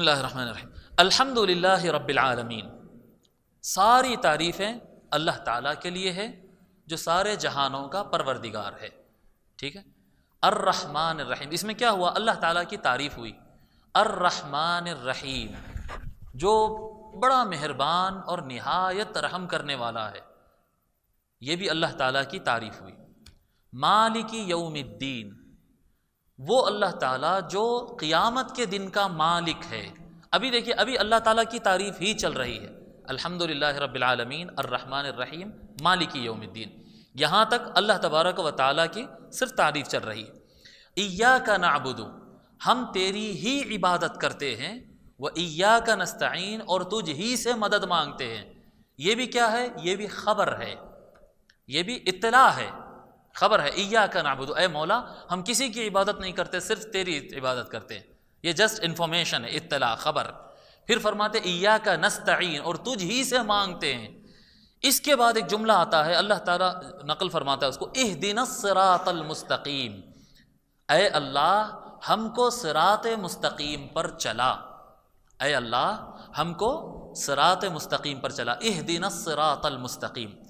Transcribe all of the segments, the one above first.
अल्हम्दुलिल्लाह रब्बिलआलमीन सारी तारीफ़ें अल्लाह ताला के लिए है जो सारे जहानों का परवरदिगार है ठीक है अर्रहमान रहीम इसमें क्या हुआ अल्लाह ताला की तारीफ़ हुई अर्रहमान रहीम जो बड़ा मेहरबान और नहायत रहम करने वाला है ये भी अल्लाह ताला की तारीफ़ हुई मालिकी यौमिद्दीन वो अल्लाह ताला जो क़ियामत के दिन का मालिक है अभी देखिए अभी अल्लाह ताला की तारीफ ही चल रही है अल्हम्दुलिल्लाह रबालमीन अर्रहमान रहीम मालिक यौमद्दीन यहाँ तक अल्लाह तबारक व ताली की सिर्फ तारीफ चल रही है ईया का नाबुदू हम तेरी ही इबादत करते हैं व ईया का नस्तीन और तुझ ही से मदद मांगते हैं ये भी क्या है ये भी खबर है ये भी इतला है खबर है इया का नाबुद ए मौला हम किसी की इबादत नहीं करते सिर्फ तेरी इबादत करते हैं ये जस्ट इन्फॉर्मेशन है इतला खबर फिर फरमाते इया का नस्तीन और तुझ ही से मांगते हैं इसके बाद एक जुमला आता है अल्लाह ताला नकल फरमाता है उसको इह दिन मुस्तकीम ए अल्लाह हमको सरात मुस्तकीम पर चला ए अल्लाह हमको सरात मुस्तकीम पर चला इह दिन सरातलमस्तकीम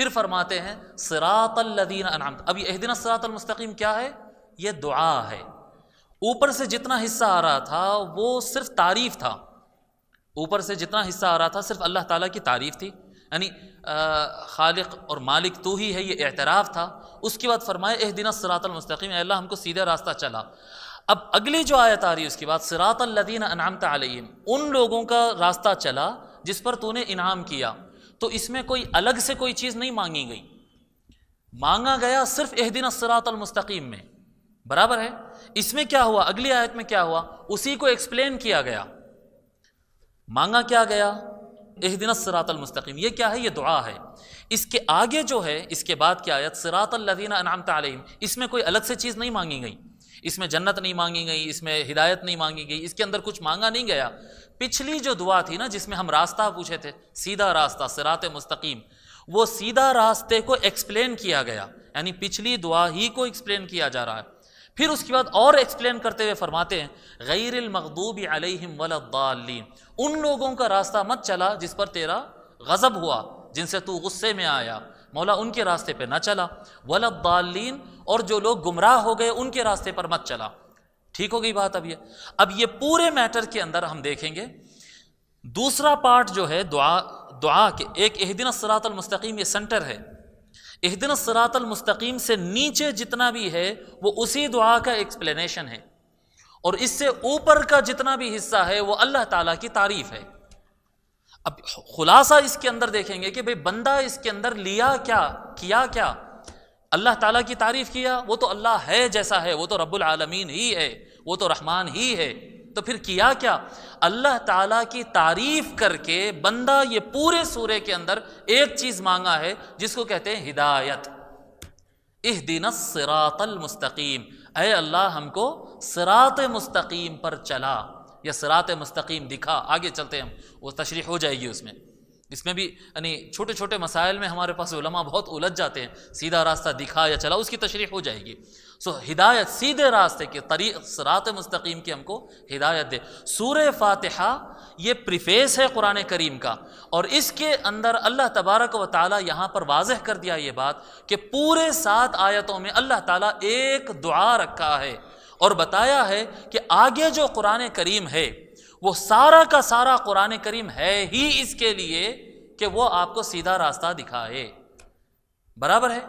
फिर फरमाते हैं सरातल्लिन अनाम अब यह दिन सरातलमस्तकीम क्या है यह दुआ है ऊपर से जितना हिस्सा आ रहा था वो सिर्फ तारीफ था ऊपर से जितना हिस्सा आ रहा था सिर्फ अल्लाह ताला की तारीफ थी यानी खालिक और मालिक तो ही है ये एतराफ़ था उसके बाद फरमाए एह दिन सरातलमस्तकीम अल्लाह हमको सीधा रास्ता चला अब अगली जो आयत आ रही है उसके बाद सरातल्लिन अनाम तम उन लोगों का रास्ता चला जिस पर तूने इनाम किया तो इसमें कोई अलग से कोई चीज़ नहीं मांगी गई मांगा गया सिर्फ एह दिन सरातमस्तकीम में बराबर है इसमें क्या हुआ अगली आयत में क्या हुआ उसी को एक्सप्लेन किया गया मांगा क्या गया दिन सरातमस्तकीम ये क्या है ये दुआ है इसके आगे जो है इसके बाद क्या आयत अनाम अनामत इसमें कोई अलग से चीज़ नहीं मांगी गई इसमें जन्नत नहीं मांगी गई इसमें हिदायत नहीं मांगी गई इसके अंदर कुछ मांगा नहीं गया पिछली जो दुआ थी ना जिसमें हम रास्ता पूछे थे सीधा रास्ता सरात मुस्तकीम वो सीधा रास्ते को एक्सप्लेन किया गया यानी पिछली दुआ ही को एक्सप्लेन किया जा रहा है फिर उसके बाद और एक्सप्लेन करते हुए फरमाते हैं गैर मखदूब अलहम वलद्दालीन उन लोगों का रास्ता मत चला जिस पर तेरा गज़ब हुआ जिनसे तू गुस्से में आया मौला उनके रास्ते पर ना चला वलदालीन और जो लोग गुमराह हो गए उनके रास्ते पर मत चला ठीक हो गई बात अब ये अब ये पूरे मैटर के अंदर हम देखेंगे दूसरा पार्ट जो है दुआ दुआ के एक एहदिन सरातमस्तकीम ये सेंटर है एहदिन सरातमस्तकीम से नीचे जितना भी है वो उसी दुआ का एक्सप्लेनेशन है और इससे ऊपर का जितना भी हिस्सा है वो अल्लाह ताला की तारीफ़ है अब खुलासा इसके अंदर देखेंगे कि भाई बंदा इसके अंदर लिया क्या किया क्या अल्लाह ताला की तारीफ किया वो तो अल्लाह है जैसा है वो तो रब्बुल आलमीन ही है वो तो रहमान ही है तो फिर किया क्या अल्लाह ताला की तारीफ करके बंदा ये पूरे सूर्य के अंदर एक चीज मांगा है जिसको कहते हैं हिदायत इह दिन सिरातल मुस्तकीम अल्लाह हमको सिरात मुस्तकीम पर चला या सरात मस्तकीम दिखा आगे चलते हम वो तशरी हो जाएगी उसमें इसमें भी यानी छोटे छोटे मसाइल में हमारे पास उलमा बहुत उलझ जाते हैं सीधा रास्ता दिखा या चला उसकी तशरी हो जाएगी सो हिदायत सीधे रास्ते के तरी सरात मस्तकीम की हमको हिदायत दे सूर फातहा ये प्रिफेस है कुरान करीम का और इसके अंदर अल्लाह तबारक व ताली यहाँ पर वाजह कर दिया ये बात कि पूरे सात आयतों में अल्लाह ताली एक दुआ रखा है और बताया है कि आगे जो कुरान करीम है वो सारा का सारा कुरान करीम है ही इसके लिए कि वो आपको सीधा रास्ता दिखाए बराबर है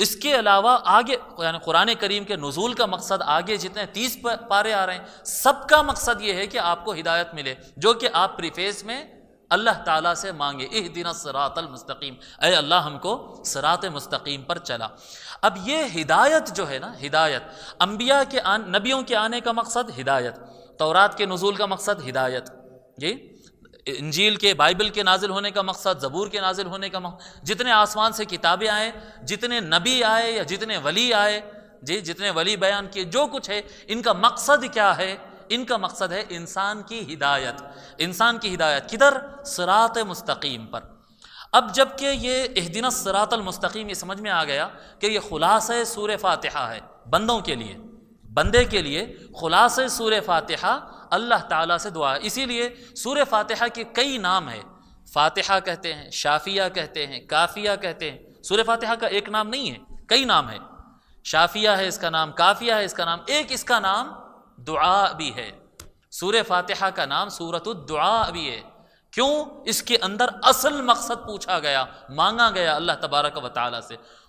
इसके अलावा आगे यानी कुरान करीम के नजूल का मकसद आगे जितने तीस पारे आ रहे हैं सबका मकसद ये है कि आपको हिदायत मिले जो कि आप प्रीफेस में अल्लाह ताला से मांगे इह दिन सरातल मुस्तकीम अरे अल्लाह हमको सरात मुस्तकीम पर चला अब ये हिदायत जो है ना हिदायत अम्बिया के आन नबियों के आने का मकसद हिदायत तौरात के नज़ुल का मकसद हिदायत जी इंजील के बाइबल के नाजिल होने का मकसद ज़बूर के नाजिल होने का मकसद जितने आसमान से किताबें आए जितने नबी आए या जितने वली आए जी जितने वली बयान किए जो कुछ है इनका मकसद क्या है इनका मकसद है इंसान की हिदायत इंसान की हिदायत किधर सरात मुस्तकीम पर अब जबकि ये एहदिन सरातलमस्तकीम ये समझ में आ गया कि ये खुलास सूर फातहा है बंदों के लिए बंदे के लिए खुलास सूर फातहा अल्लाह ताला से दुआ है इसीलिए सूर फातहा के कई नाम है फातहा कहते हैं शाफिया कहते हैं काफिया कहते हैं सूर फातहा का एक नाम नहीं है कई नाम है शाफिया है इसका नाम काफिया है इसका नाम एक इसका नाम दुआ भी है सूर फातिहा का नाम सूरत दुआ भी है क्यों इसके अंदर असल मकसद पूछा गया मांगा गया अल्लाह तबारक व ताली से